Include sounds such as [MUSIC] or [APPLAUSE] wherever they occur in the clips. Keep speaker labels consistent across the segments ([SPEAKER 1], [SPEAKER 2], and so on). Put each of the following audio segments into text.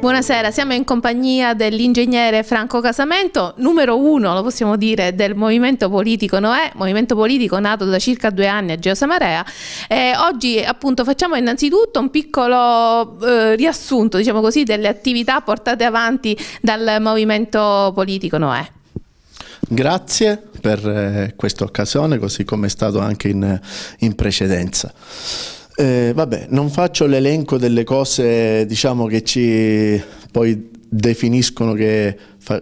[SPEAKER 1] Buonasera, siamo in compagnia dell'ingegnere Franco Casamento, numero uno, lo possiamo dire, del movimento politico Noè, movimento politico nato da circa due anni a Geosamarea. E oggi appunto facciamo innanzitutto un piccolo eh, riassunto, diciamo così, delle attività portate avanti dal movimento politico Noè.
[SPEAKER 2] Grazie per eh, questa occasione, così come è stato anche in, in precedenza. Eh, vabbè, non faccio l'elenco delle cose diciamo, che ci poi definiscono che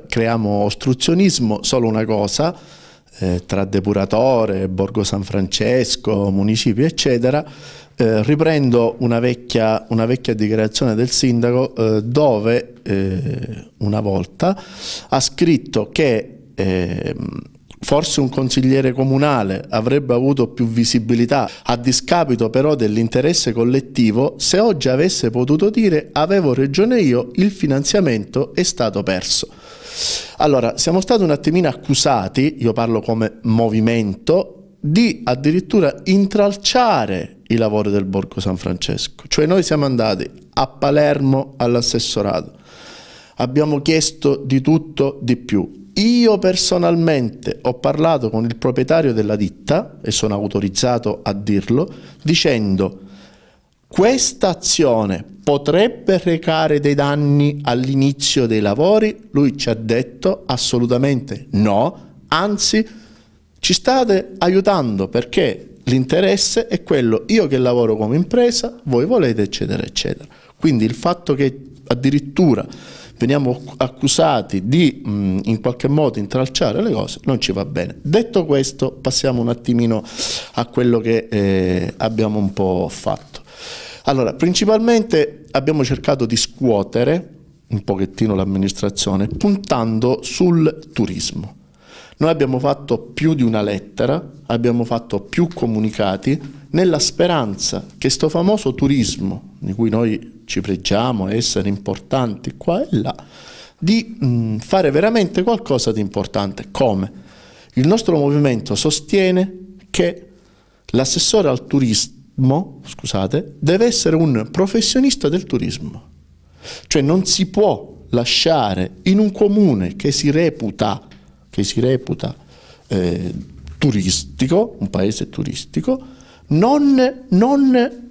[SPEAKER 2] creiamo ostruzionismo, solo una cosa, eh, tra depuratore, Borgo San Francesco, Municipio, eccetera, eh, riprendo una vecchia, una vecchia, dichiarazione del sindaco eh, dove eh, una volta ha scritto che eh, forse un consigliere comunale avrebbe avuto più visibilità a discapito però dell'interesse collettivo se oggi avesse potuto dire avevo ragione io, il finanziamento è stato perso. Allora, siamo stati un attimino accusati, io parlo come movimento, di addirittura intralciare i lavori del Borgo San Francesco. Cioè noi siamo andati a Palermo all'assessorato, abbiamo chiesto di tutto, di più, io personalmente ho parlato con il proprietario della ditta, e sono autorizzato a dirlo, dicendo questa azione potrebbe recare dei danni all'inizio dei lavori? Lui ci ha detto assolutamente no, anzi ci state aiutando perché l'interesse è quello io che lavoro come impresa, voi volete eccetera eccetera. Quindi il fatto che addirittura veniamo accusati di mh, in qualche modo intralciare le cose, non ci va bene. Detto questo passiamo un attimino a quello che eh, abbiamo un po' fatto. Allora, principalmente abbiamo cercato di scuotere un pochettino l'amministrazione puntando sul turismo. Noi abbiamo fatto più di una lettera, abbiamo fatto più comunicati nella speranza che sto famoso turismo di cui noi ci pregiamo essere importanti qua e là, di mh, mm, fare veramente qualcosa di importante. Come? Il nostro movimento sostiene che l'assessore al turismo, scusate, deve essere un professionista del turismo. Cioè non si può lasciare in un comune che si reputa, che si reputa eh, turistico, un paese turistico, non, non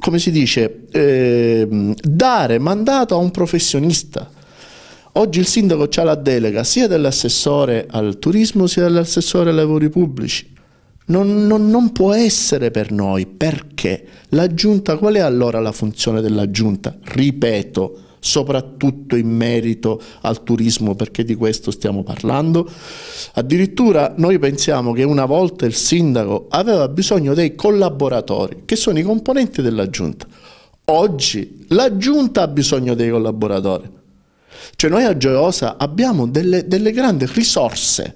[SPEAKER 2] come si dice, eh, dare mandato a un professionista. Oggi il sindaco ha la delega sia dell'assessore al turismo sia dell'assessore ai lavori pubblici. Non, non, non, può essere per noi perché la giunta, qual è allora la funzione della giunta? Ripeto, soprattutto in merito al turismo, perché di questo stiamo parlando. Addirittura noi pensiamo che una volta il sindaco aveva bisogno dei collaboratori, che sono i componenti della giunta. Oggi la giunta ha bisogno dei collaboratori. Cioè noi a Gioiosa abbiamo delle, delle grandi risorse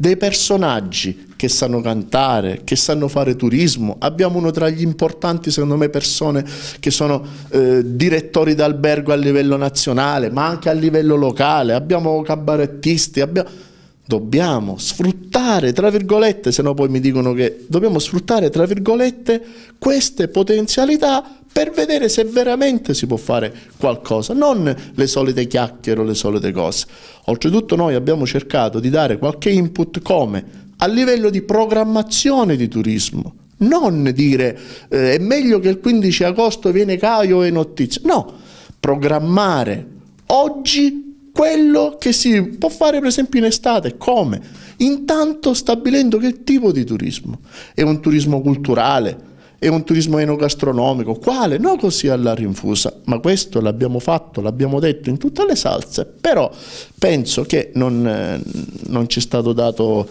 [SPEAKER 2] dei personaggi che sanno cantare, che sanno fare turismo. Abbiamo uno tra gli importanti, secondo me, persone che sono eh, direttori d'albergo a livello nazionale, ma anche a livello locale. Abbiamo cabarettisti, abbiamo... Dobbiamo sfruttare, tra virgolette, se no poi mi dicono che dobbiamo sfruttare, tra virgolette, queste potenzialità per vedere se veramente si può fare qualcosa, non le solite chiacchiere o le solite cose. Oltretutto noi abbiamo cercato di dare qualche input come a livello di programmazione di turismo, non dire eh, è meglio che il 15 agosto viene Caio e Nottizia, no, programmare oggi quello che si può fare per esempio in estate, come? Intanto stabilendo che tipo di turismo, è un turismo culturale, è un turismo enogastronomico, quale? No così alla rinfusa, ma questo l'abbiamo fatto, l'abbiamo detto in tutte le salse, però penso che non, eh, non ci è stato dato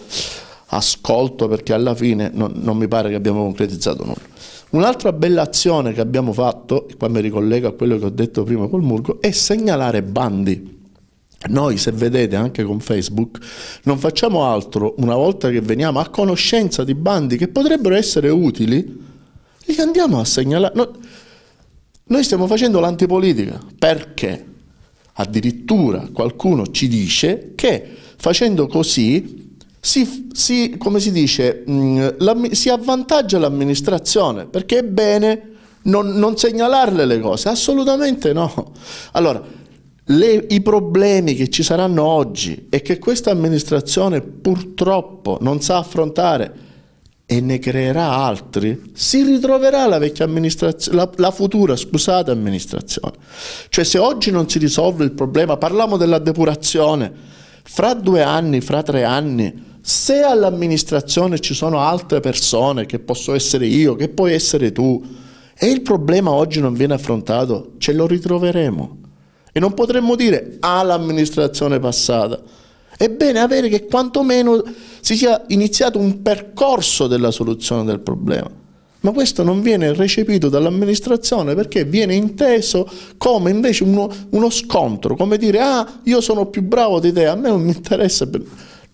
[SPEAKER 2] ascolto perché alla fine non, non mi pare che abbiamo concretizzato nulla. Un'altra bella azione che abbiamo fatto, e qua mi ricollego a quello che ho detto prima col Murgo, è segnalare bandi. Noi, se vedete anche con Facebook, non facciamo altro una volta che veniamo a conoscenza di bandi che potrebbero essere utili Dico, andiamo a segnalare. No, noi stiamo facendo l'antipolitica perché addirittura qualcuno ci dice che facendo così si, si, come si dice, mh, mm, la, si avvantaggia l'amministrazione perché è bene non, non, segnalarle le cose, assolutamente no. Allora, le, i problemi che ci saranno oggi e che questa amministrazione purtroppo non sa affrontare, e ne creerà altri, si ritroverà la vecchia amministrazione, la, la, futura, scusate, amministrazione. Cioè se oggi non si risolve il problema, parliamo della depurazione, fra due anni, fra tre anni, se all'amministrazione ci sono altre persone, che posso essere io, che puoi essere tu, e il problema oggi non viene affrontato, ce lo ritroveremo. E non potremmo dire all'amministrazione ah, passata, è bene avere che quantomeno si sia iniziato un percorso della soluzione del problema. Ma questo non viene recepito dall'amministrazione perché viene inteso come invece uno, uno, scontro, come dire ah io sono più bravo di te, a me non mi interessa.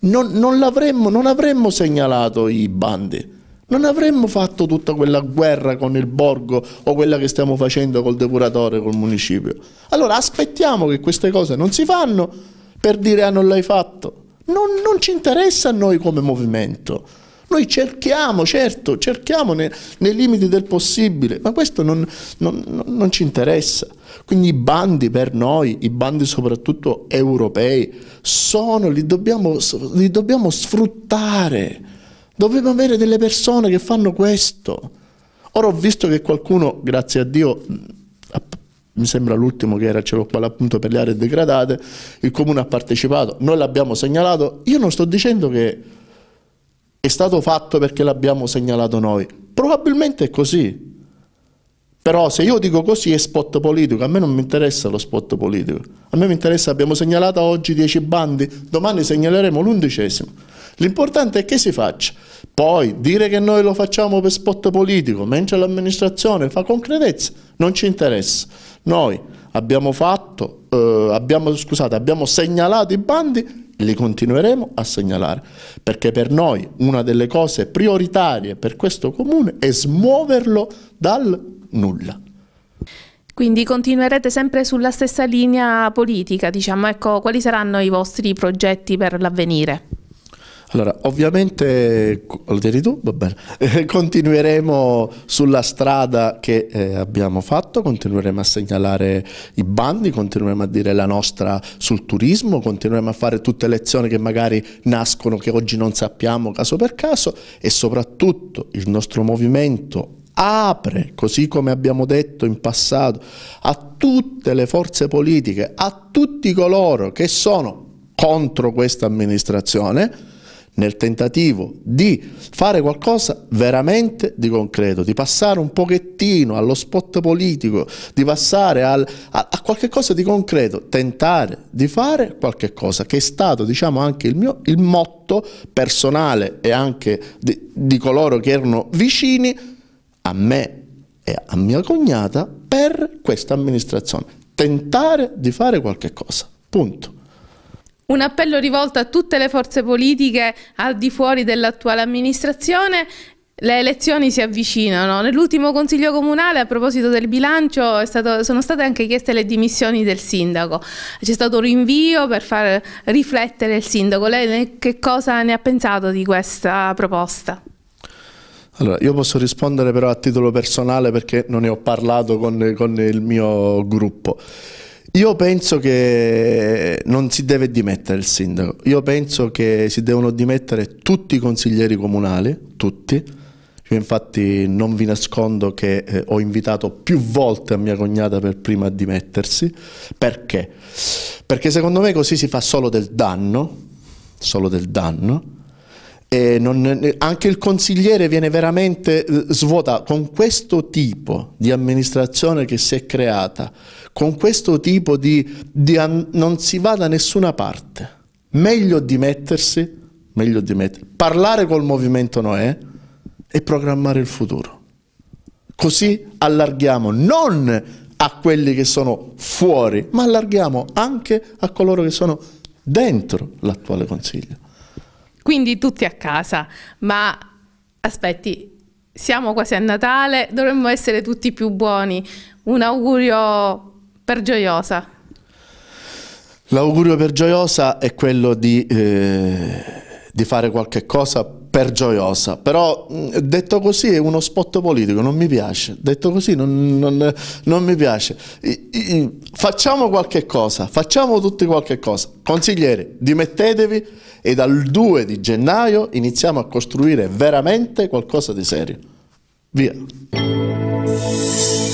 [SPEAKER 2] Non, non, avremmo, non avremmo segnalato i bandi, non avremmo fatto tutta quella guerra con il borgo o quella che stiamo facendo col depuratore, col municipio. Allora aspettiamo che queste cose non si fanno per dire ah non l'hai fatto. Non, non, ci interessa a noi come movimento. Noi cerchiamo, certo, cerchiamo nei, nei limiti del possibile, ma questo non, non, non, ci interessa. Quindi i bandi per noi, i bandi soprattutto europei, sono, li dobbiamo, li dobbiamo sfruttare. Dobbiamo avere delle persone che fanno questo. Ora ho visto che qualcuno, grazie a Dio, mi sembra l'ultimo che era, ce l'ho qua appunto per le aree degradate, il comune ha partecipato, noi l'abbiamo segnalato, io non sto dicendo che è stato fatto perché l'abbiamo segnalato noi, probabilmente è così, però se io dico così è spot politico, a me non mi interessa lo spot politico, a me mi interessa abbiamo segnalato oggi 10 bandi, domani segnaleremo l'undicesimo, l'importante è che si faccia, poi dire che noi lo facciamo per spot politico, mentre l'amministrazione fa concretezza, non ci interessa. Noi abbiamo fatto, eh, abbiamo, scusate, abbiamo segnalato i bandi e li continueremo a segnalare, perché per noi una delle cose prioritarie per questo comune è smuoverlo dal nulla.
[SPEAKER 1] Quindi continuerete sempre sulla stessa linea politica, diciamo, ecco, quali saranno i vostri progetti per l'avvenire?
[SPEAKER 2] Allora, ovviamente, lo tieni tu? Va bene. [LAUGHS] continueremo sulla strada che eh, abbiamo fatto, continueremo a segnalare i bandi, continueremo a dire la nostra sul turismo, continueremo a fare tutte le azioni che magari nascono, che oggi non sappiamo caso per caso e soprattutto il nostro movimento apre, così come abbiamo detto in passato, a tutte le forze politiche, a tutti coloro che sono contro questa amministrazione, nel tentativo di fare qualcosa veramente di concreto, di passare un pochettino allo spot politico, di passare al, a, a qualche cosa di concreto, tentare di fare qualche cosa, che è stato diciamo anche il mio il motto personale e anche di, di coloro che erano vicini a me e a mia cognata per questa amministrazione, tentare di fare qualche cosa, punto.
[SPEAKER 1] Un appello rivolto a tutte le forze politiche al di fuori dell'attuale amministrazione le elezioni si avvicinano. Nell'ultimo consiglio comunale, a proposito del bilancio, stato, sono state anche chieste le dimissioni del sindaco. C'è stato un rinvio per far riflettere il sindaco. Lei che cosa ne ha pensato di questa proposta?
[SPEAKER 2] Allora, io posso rispondere però a titolo personale perché non ne ho parlato con, con il mio gruppo. Io penso che non si deve dimettere il sindaco, io penso che si devono dimettere tutti i consiglieri comunali, tutti, io infatti non vi nascondo che eh, ho invitato più volte a mia cognata per prima a dimettersi, perché? Perché secondo me così si fa solo del danno, solo del danno, non, anche il consigliere viene veramente eh, svuotato. Con questo tipo di amministrazione che si è creata, con questo tipo di... di non si va da nessuna parte. Meglio dimettersi, meglio dimettersi, parlare col movimento Noè e programmare il futuro. Così allarghiamo non a quelli che sono fuori, ma allarghiamo anche a coloro che sono dentro l'attuale Consiglio.
[SPEAKER 1] Quindi tutti a casa, ma aspetti, siamo quasi a Natale, dovremmo essere tutti più buoni. Un augurio per Gioiosa.
[SPEAKER 2] L'augurio per Gioiosa è quello di, eh, di fare qualche cosa per gioiosa, però mm, detto così è uno spot politico, non mi piace, detto così non, non, non mi piace. I, i, facciamo qualche cosa, facciamo tutti qualche cosa. Consiglieri, dimettetevi e dal 2 di gennaio iniziamo a costruire veramente qualcosa di serio. Via.